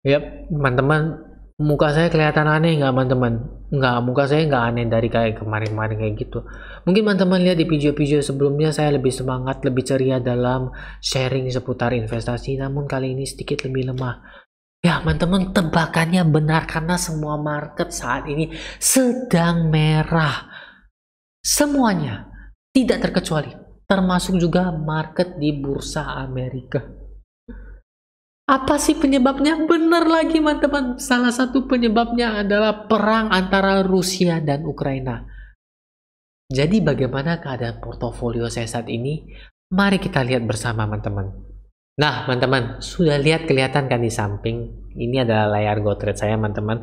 Yap, teman-teman, muka saya kelihatan aneh nggak teman-teman? Nggak, muka saya nggak aneh dari kayak kemarin-kemarin kayak gitu. Mungkin teman-teman lihat di video-video sebelumnya saya lebih semangat, lebih ceria dalam sharing seputar investasi, namun kali ini sedikit lebih lemah. Ya, teman-teman, tebakannya benar karena semua market saat ini sedang merah. Semuanya, tidak terkecuali, termasuk juga market di bursa Amerika. Apa sih penyebabnya? Benar lagi teman-teman, salah satu penyebabnya adalah perang antara Rusia dan Ukraina. Jadi bagaimana keadaan portofolio saya saat ini? Mari kita lihat bersama teman-teman. Nah, teman-teman, sudah lihat kelihatan kan di samping? Ini adalah layar GoTrade saya, teman-teman.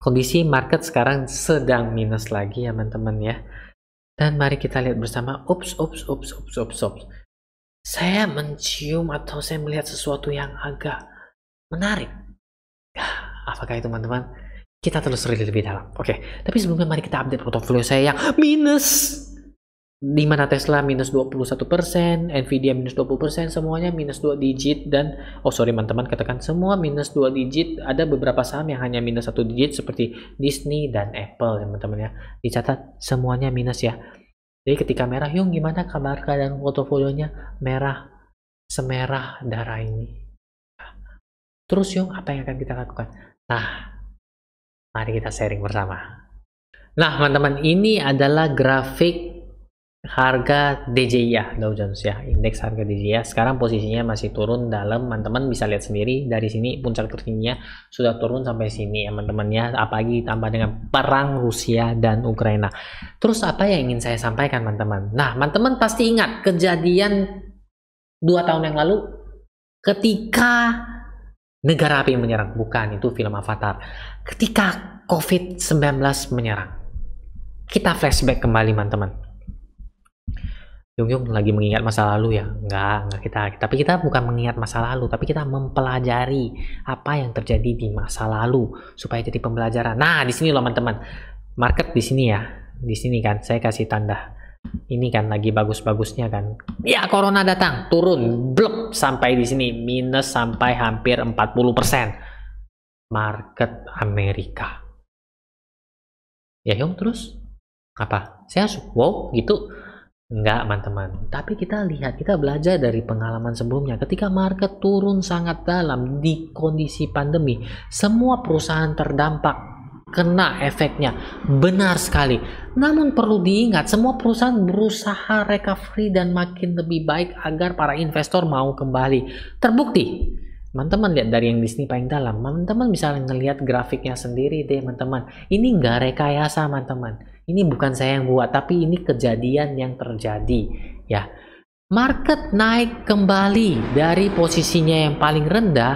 Kondisi market sekarang sedang minus lagi ya, teman-teman ya. Dan mari kita lihat bersama. Ups, ups, ups, ups, ups, ups saya mencium atau saya melihat sesuatu yang agak menarik. Ya, apakah itu teman-teman? Kita terus lebih dalam. Oke, tapi sebelumnya mari kita update portofolio saya yang minus. Di mana Tesla minus 21%, Nvidia minus 20%, semuanya minus 2 digit dan oh sorry teman-teman katakan semua minus 2 digit. Ada beberapa saham yang hanya minus 1 digit seperti Disney dan Apple teman-teman ya. Dicatat semuanya minus ya. Jadi ketika merah, yuk gimana kabar keadaan portofolionya? Merah, semerah darah ini. Terus yuk apa yang akan kita lakukan? Nah, mari kita sharing bersama. Nah, teman-teman, ini adalah grafik harga DJI ya Dow Jones ya indeks harga DJI ya. sekarang posisinya masih turun dalam teman-teman bisa lihat sendiri dari sini puncak tertingginya sudah turun sampai sini ya teman-teman ya apalagi ditambah dengan perang Rusia dan Ukraina terus apa yang ingin saya sampaikan teman-teman nah teman-teman pasti ingat kejadian dua tahun yang lalu ketika negara api menyerang bukan itu film Avatar ketika COVID-19 menyerang kita flashback kembali teman-teman Yung Yung lagi mengingat masa lalu ya? Enggak, enggak kita. Tapi kita bukan mengingat masa lalu, tapi kita mempelajari apa yang terjadi di masa lalu supaya jadi pembelajaran. Nah, di sini loh teman-teman. Market di sini ya. Di sini kan saya kasih tanda. Ini kan lagi bagus-bagusnya kan. Ya, corona datang, turun, blok sampai di sini minus sampai hampir 40%. Market Amerika. Ya, Yong terus apa? Saya wow gitu Enggak, teman-teman. Tapi kita lihat, kita belajar dari pengalaman sebelumnya. Ketika market turun sangat dalam di kondisi pandemi, semua perusahaan terdampak kena efeknya. Benar sekali. Namun perlu diingat, semua perusahaan berusaha recovery dan makin lebih baik agar para investor mau kembali. Terbukti, teman-teman lihat dari yang Disney paling dalam, teman-teman bisa ngelihat grafiknya sendiri deh, teman-teman. Ini nggak rekayasa, teman-teman ini bukan saya yang buat, tapi ini kejadian yang terjadi. Ya, market naik kembali dari posisinya yang paling rendah,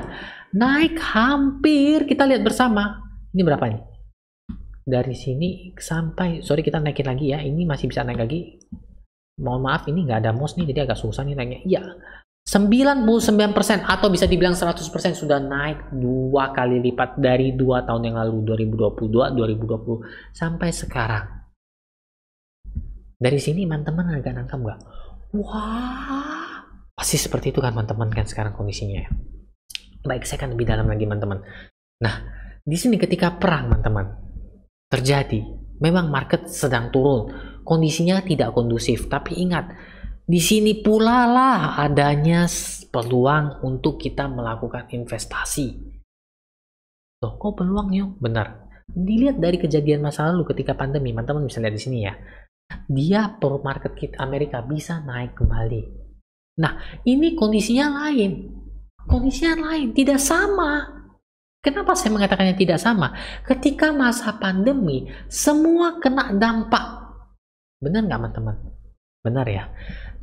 naik hampir kita lihat bersama. Ini berapa nih? Dari sini sampai, sorry kita naikin lagi ya, ini masih bisa naik lagi. Mohon maaf, ini nggak ada mouse nih, jadi agak susah nih naiknya. Iya, 99% atau bisa dibilang 100% sudah naik dua kali lipat dari dua tahun yang lalu 2022 2020 sampai sekarang dari sini teman-teman agak nangkap gak wah pasti seperti itu kan teman-teman kan sekarang kondisinya ya baik saya akan lebih dalam lagi teman-teman nah di sini ketika perang teman-teman terjadi memang market sedang turun kondisinya tidak kondusif tapi ingat di sini pula lah adanya peluang untuk kita melakukan investasi. Loh, kok peluangnya? yuk? Benar. Dilihat dari kejadian masa lalu ketika pandemi, teman-teman bisa lihat di sini ya dia per market kit Amerika bisa naik kembali. Nah, ini kondisinya lain. Kondisinya lain, tidak sama. Kenapa saya mengatakannya tidak sama? Ketika masa pandemi, semua kena dampak. Benar nggak, teman-teman? Benar ya.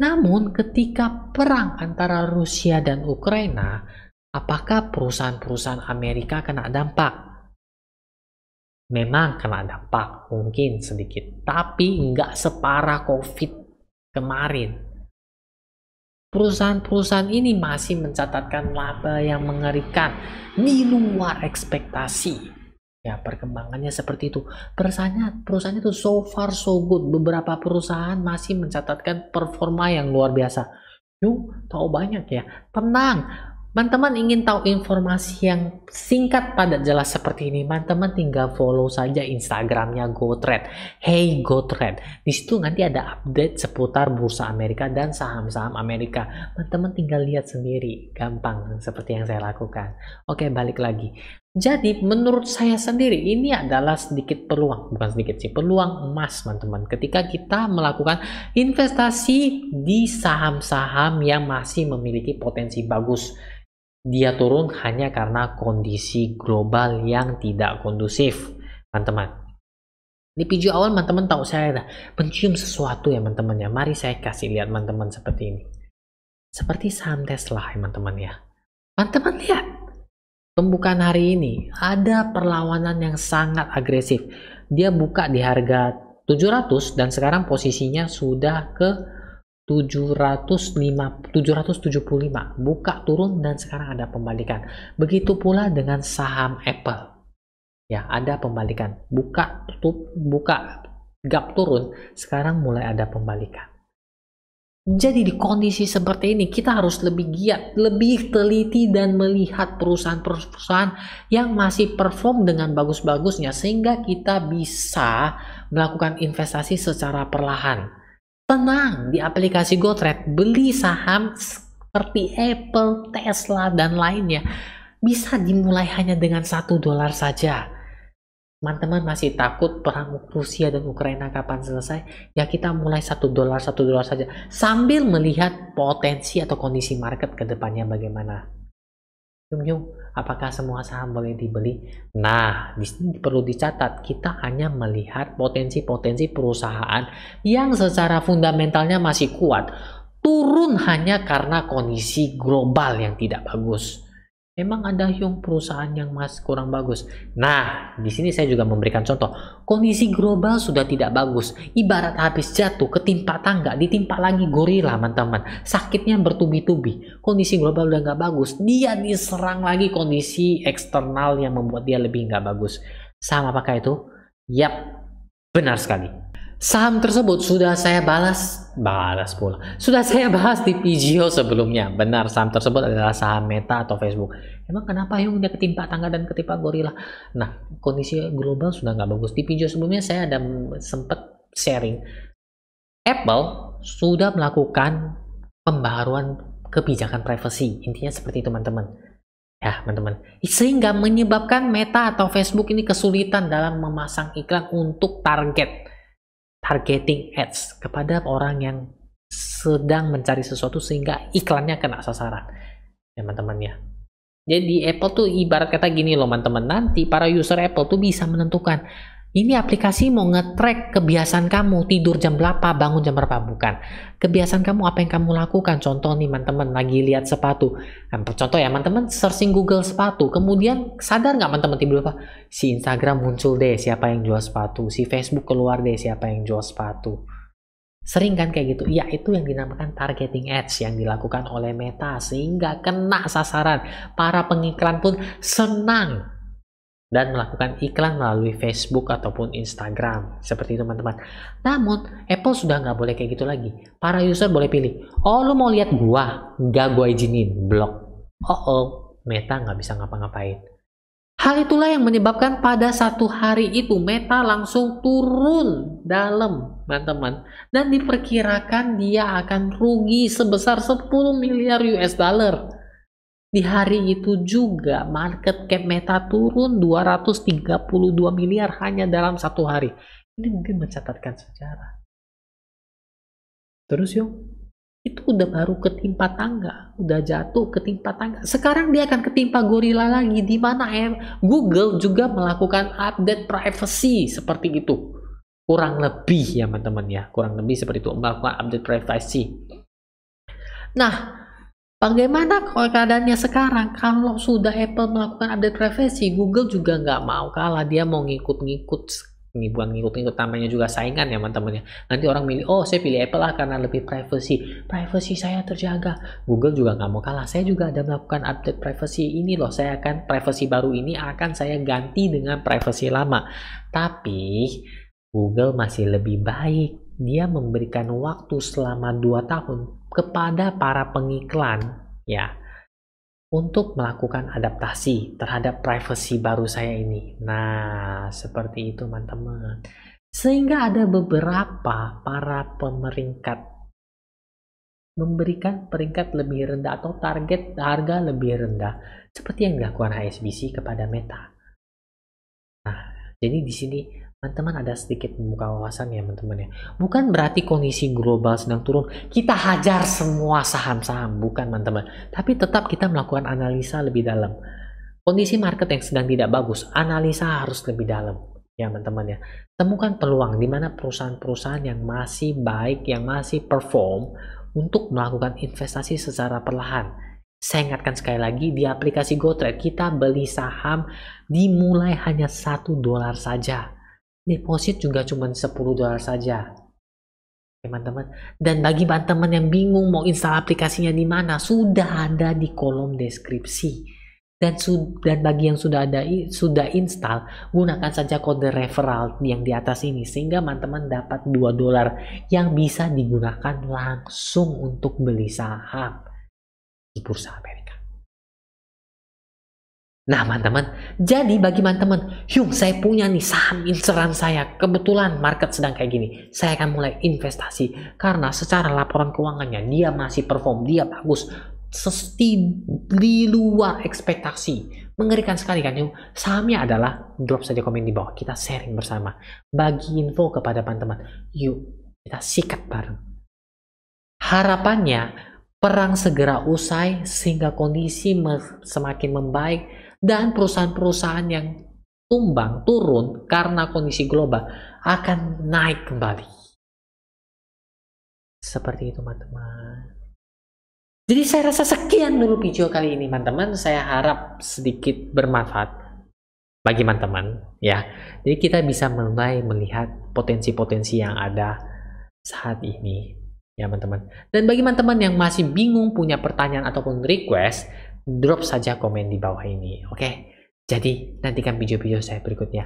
Namun, ketika perang antara Rusia dan Ukraina, apakah perusahaan-perusahaan Amerika kena dampak? memang kena dampak mungkin sedikit, tapi nggak separah COVID kemarin. Perusahaan-perusahaan ini masih mencatatkan laba yang mengerikan di luar ekspektasi. Ya, perkembangannya seperti itu. Perusahaannya, perusahaannya itu so far so good. Beberapa perusahaan masih mencatatkan performa yang luar biasa. Yuk, tahu banyak ya. Tenang, Teman-teman ingin tahu informasi yang singkat, padat, jelas seperti ini, teman-teman tinggal follow saja Instagramnya GoTrade. Hey GoTrade. Di situ nanti ada update seputar bursa Amerika dan saham-saham Amerika. Teman-teman tinggal lihat sendiri. Gampang, seperti yang saya lakukan. Oke, balik lagi. Jadi menurut saya sendiri ini adalah sedikit peluang, bukan sedikit sih, peluang emas teman-teman. Ketika kita melakukan investasi di saham-saham yang masih memiliki potensi bagus dia turun hanya karena kondisi global yang tidak kondusif, teman-teman. Di video awal teman-teman tahu saya dah mencium sesuatu ya teman-teman ya. Mari saya kasih lihat teman-teman seperti ini. Seperti saham Tesla ya, teman-teman ya. Teman-teman lihat. Pembukaan hari ini ada perlawanan yang sangat agresif. Dia buka di harga 700 dan sekarang posisinya sudah ke 705 775 buka turun dan sekarang ada pembalikan. Begitu pula dengan saham Apple. Ya, ada pembalikan. Buka tutup buka gap turun, sekarang mulai ada pembalikan. Jadi di kondisi seperti ini kita harus lebih giat, lebih teliti dan melihat perusahaan-perusahaan yang masih perform dengan bagus-bagusnya sehingga kita bisa melakukan investasi secara perlahan tenang di aplikasi GoTrade beli saham seperti Apple, Tesla dan lainnya bisa dimulai hanya dengan satu dolar saja. Teman-teman masih takut perang Rusia dan Ukraina kapan selesai? Ya kita mulai satu dolar satu dolar saja sambil melihat potensi atau kondisi market ke depannya bagaimana. Yum Yum, apakah semua saham boleh dibeli? Nah, di sini perlu dicatat, kita hanya melihat potensi-potensi perusahaan yang secara fundamentalnya masih kuat. Turun hanya karena kondisi global yang tidak bagus. Emang ada yang perusahaan yang masih kurang bagus. Nah, di sini saya juga memberikan contoh. Kondisi global sudah tidak bagus. Ibarat habis jatuh, ketimpa tangga, ditimpa lagi gorila, teman-teman. Sakitnya bertubi-tubi. Kondisi global udah nggak bagus. Dia diserang lagi kondisi eksternal yang membuat dia lebih nggak bagus. Sama apakah itu? Yap, benar sekali. Saham tersebut sudah saya balas, balas pula. Sudah saya bahas di PGO sebelumnya. Benar, saham tersebut adalah saham Meta atau Facebook. Emang kenapa yang udah ketimpa tangga dan ketimpa gorila? Nah, kondisi global sudah nggak bagus. Di PGO sebelumnya saya ada sempat sharing. Apple sudah melakukan pembaruan kebijakan privasi. Intinya seperti itu, teman-teman. Ya, teman-teman. Sehingga menyebabkan Meta atau Facebook ini kesulitan dalam memasang iklan untuk target targeting ads kepada orang yang sedang mencari sesuatu sehingga iklannya kena sasaran ya, teman-teman ya jadi Apple tuh ibarat kata gini loh teman-teman nanti para user Apple tuh bisa menentukan ini aplikasi mau nge-track kebiasaan kamu tidur jam berapa, bangun jam berapa, bukan. Kebiasaan kamu apa yang kamu lakukan. Contoh nih teman-teman lagi lihat sepatu. Kan, contoh ya teman-teman searching Google sepatu. Kemudian sadar nggak teman-teman tidur apa? Si Instagram muncul deh siapa yang jual sepatu. Si Facebook keluar deh siapa yang jual sepatu. Sering kan kayak gitu. Ya itu yang dinamakan targeting ads yang dilakukan oleh Meta sehingga kena sasaran. Para pengiklan pun senang dan melakukan iklan melalui Facebook ataupun Instagram seperti itu teman-teman. Namun Apple sudah nggak boleh kayak gitu lagi. Para user boleh pilih, oh lu mau lihat gua, nggak gua izinin, blok. Oh oh, Meta nggak bisa ngapa-ngapain. Hal itulah yang menyebabkan pada satu hari itu Meta langsung turun dalam, teman-teman, dan diperkirakan dia akan rugi sebesar 10 miliar US dollar. Di hari itu juga market cap Meta turun 232 miliar hanya dalam satu hari. Ini mungkin mencatatkan sejarah. Terus yuk, itu udah baru ketimpa tangga, udah jatuh ketimpa tangga. Sekarang dia akan ketimpa gorila lagi, di mana Google juga melakukan update privacy seperti itu. Kurang lebih ya teman-teman ya, kurang lebih seperti itu melakukan update privacy. Nah, Bagaimana keadaannya sekarang? Kalau sudah Apple melakukan update privacy, Google juga nggak mau kalah. Dia mau ngikut-ngikut, Ini bukan ngikut-ngikut namanya juga saingan ya teman-temannya. Nanti orang milih, oh saya pilih Apple lah karena lebih privacy. Privacy saya terjaga. Google juga nggak mau kalah. Saya juga ada melakukan update privacy ini loh. Saya akan privacy baru ini akan saya ganti dengan privacy lama. Tapi Google masih lebih baik. Dia memberikan waktu selama 2 tahun kepada para pengiklan ya untuk melakukan adaptasi terhadap privasi baru saya ini. Nah, seperti itu teman-teman. Sehingga ada beberapa para pemeringkat memberikan peringkat lebih rendah atau target harga lebih rendah seperti yang dilakukan HSBC kepada Meta. Nah, jadi di sini teman-teman ada sedikit membuka wawasan ya teman-teman ya. Bukan berarti kondisi global sedang turun, kita hajar semua saham-saham, bukan teman-teman. Tapi tetap kita melakukan analisa lebih dalam. Kondisi market yang sedang tidak bagus, analisa harus lebih dalam ya teman-teman ya. Temukan peluang di mana perusahaan-perusahaan yang masih baik, yang masih perform untuk melakukan investasi secara perlahan. Saya ingatkan sekali lagi di aplikasi GoTrade kita beli saham dimulai hanya satu dolar saja deposit juga cuma 10 dolar saja teman-teman dan bagi teman-teman yang bingung mau install aplikasinya di mana sudah ada di kolom deskripsi dan dan bagi yang sudah ada sudah install gunakan saja kode referral yang di atas ini sehingga teman-teman dapat 2 dolar yang bisa digunakan langsung untuk beli saham di bursa Amerika Nah teman-teman, jadi bagi teman-teman, yuk saya punya nih saham inseran saya, kebetulan market sedang kayak gini, saya akan mulai investasi, karena secara laporan keuangannya dia masih perform, dia bagus, sesti di luar ekspektasi. Mengerikan sekali kan yuk. Sahamnya adalah, drop saja komen di bawah, kita sharing bersama, bagi info kepada teman-teman, yuk kita sikat bareng. Harapannya, perang segera usai sehingga kondisi semakin membaik, dan perusahaan-perusahaan yang tumbang, turun karena kondisi global akan naik kembali. Seperti itu teman-teman. Jadi saya rasa sekian dulu video kali ini teman-teman. Saya harap sedikit bermanfaat bagi teman-teman ya. Jadi kita bisa mulai melihat potensi-potensi yang ada saat ini ya teman-teman. Dan bagi teman-teman yang masih bingung punya pertanyaan ataupun request, drop saja komen di bawah ini. Oke, jadi nantikan video-video saya berikutnya.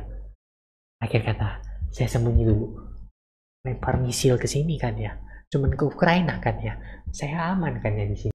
Akhir kata, saya sembunyi dulu. Lempar misil ke sini kan ya, cuman ke Ukraina kan ya, saya aman kan ya di sini.